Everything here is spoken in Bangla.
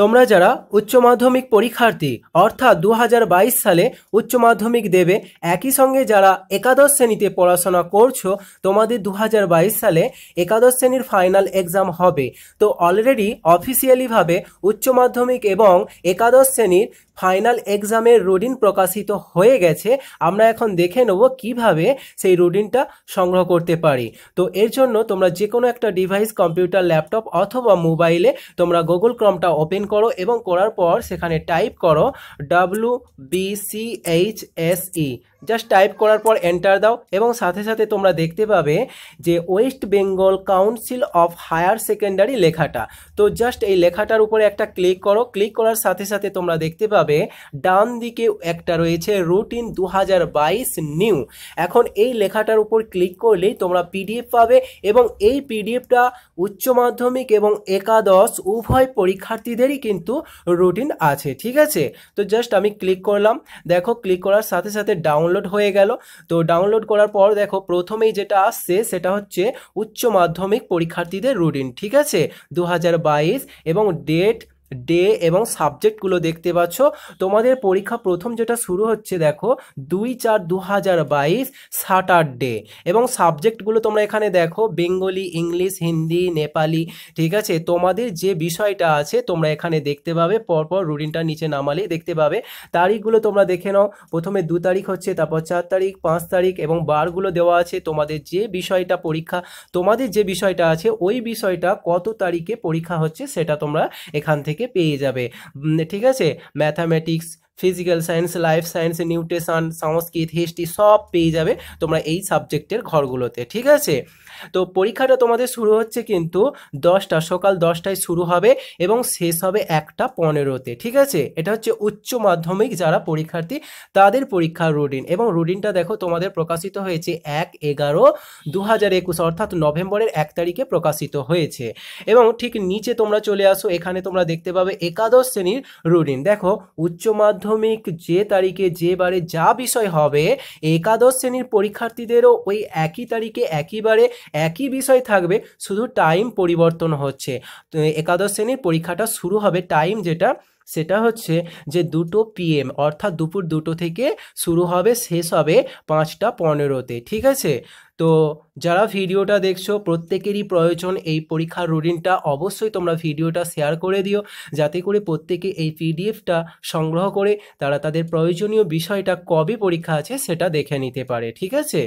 তোমরা যারা উচ্চ মাধ্যমিক পরীক্ষার্থী অর্থাৎ দু সালে উচ্চ মাধ্যমিক দেবে একই সঙ্গে যারা একাদশ শ্রেণীতে পড়াশোনা করছো তোমাদের দু সালে একাদশ শ্রেণীর ফাইনাল এক্সাম হবে তো অলরেডি অফিসিয়ালিভাবে উচ্চ মাধ্যমিক এবং একাদশ শ্রেণীর ফাইনাল এক্সামের রুটিন প্রকাশিত হয়ে গেছে আমরা এখন দেখে নেব কিভাবে সেই রুটিনটা সংগ্রহ করতে পারি তো এর জন্য তোমরা যে কোনো একটা ডিভাইস কম্পিউটার ল্যাপটপ অথবা মোবাইলে তোমরা গুগল ক্রমটা ওপেন করো এবং করার পর সেখানে টাইপ করো W B C H S E just type করার পর এন্টার দাও এবং সাথে সাথে তোমরা দেখতে পাবে যে West Bengal Council of Higher Secondary লেখাটা তো জাস্ট এই লেখাটার উপরে একটা ক্লিক করো ক্লিক করার সাথে সাথে তোমরা দেখতে পাবে হবে ডান দিকে একটা রয়েছে রুটিন দু নিউ এখন এই লেখাটার উপর ক্লিক করলেই তোমরা পিডিএফ পাবে এবং এই পিডিএফটা উচ্চ মাধ্যমিক এবং একাদশ উভয় পরীক্ষার্থীদেরই কিন্তু রুটিন আছে ঠিক আছে তো জাস্ট আমি ক্লিক করলাম দেখো ক্লিক করার সাথে সাথে ডাউনলোড হয়ে গেল তো ডাউনলোড করার পর দেখো প্রথমেই যেটা আসছে সেটা হচ্ছে উচ্চ মাধ্যমিক পরীক্ষার্থীদের রুটিন ঠিক আছে দু এবং ডেট ডে এবং সাবজেক্টগুলো দেখতে পাচ্ছ তোমাদের পরীক্ষা প্রথম যেটা শুরু হচ্ছে দেখো দুই চার দু হাজার বাইশ স্যাটারডে এবং সাবজেক্টগুলো তোমরা এখানে দেখো বেঙ্গলি ইংলিশ হিন্দি নেপালি ঠিক আছে তোমাদের যে বিষয়টা আছে তোমরা এখানে দেখতে পাবে পরপর রুটিনটা নিচে নামালে দেখতে পাবে তারিখগুলো তোমরা দেখে নাও প্রথমে দু তারিখ হচ্ছে তারপর চার তারিখ পাঁচ তারিখ এবং বারগুলো দেওয়া আছে তোমাদের যে বিষয়টা পরীক্ষা তোমাদের যে বিষয়টা আছে ওই বিষয়টা কত তারিখে পরীক্ষা হচ্ছে সেটা তোমরা এখান থেকে কে পে যাবে ঠিক আছে mathematics physical science life science nutrition Sanskrit history সব পেয়ে যাবে তোমরা এই সাবজেক্টের ঘরগুলোতে ঠিক আছে তো পরীক্ষাটা তোমাদের শুরু হচ্ছে কিন্তু দশটা সকাল দশটায় শুরু হবে এবং শেষ হবে একটা পনেরোতে ঠিক আছে এটা হচ্ছে উচ্চ মাধ্যমিক যারা পরীক্ষার্থী তাদের পরীক্ষার রুটিন এবং রুটিনটা দেখো তোমাদের প্রকাশিত হয়েছে এক এগারো দু হাজার একুশ অর্থাৎ নভেম্বরের এক তারিখে প্রকাশিত হয়েছে এবং ঠিক নিচে তোমরা চলে আসো এখানে তোমরা দেখতে পাবে একাদশ শ্রেণীর রুটিন দেখো উচ্চ মাধ্যমিক মাধ্যমিক যে তারিখে যে বারে যা বিষয় হবে একাদশ শ্রেণীর পরীক্ষার্থীদেরও ওই একই তারিখে একইবারে একই বিষয় থাকবে শুধু টাইম পরিবর্তন হচ্ছে একাদশ শ্রেণীর পরীক্ষাটা শুরু হবে টাইম যেটা সেটা হচ্ছে যে দুটো পিএম অর্থাৎ দুপুর দুটো থেকে শুরু হবে শেষ হবে পাঁচটা পনেরোতে ঠিক আছে তো যারা ভিডিওটা দেখছো প্রত্যেকেরই প্রয়োজন এই পরীক্ষার রুটিনটা অবশ্যই তোমরা ভিডিওটা শেয়ার করে দিও যাতে করে প্রত্যেকে এই পিডিএফটা সংগ্রহ করে তারা তাদের প্রয়োজনীয় বিষয়টা কবে পরীক্ষা আছে সেটা দেখে নিতে পারে ঠিক আছে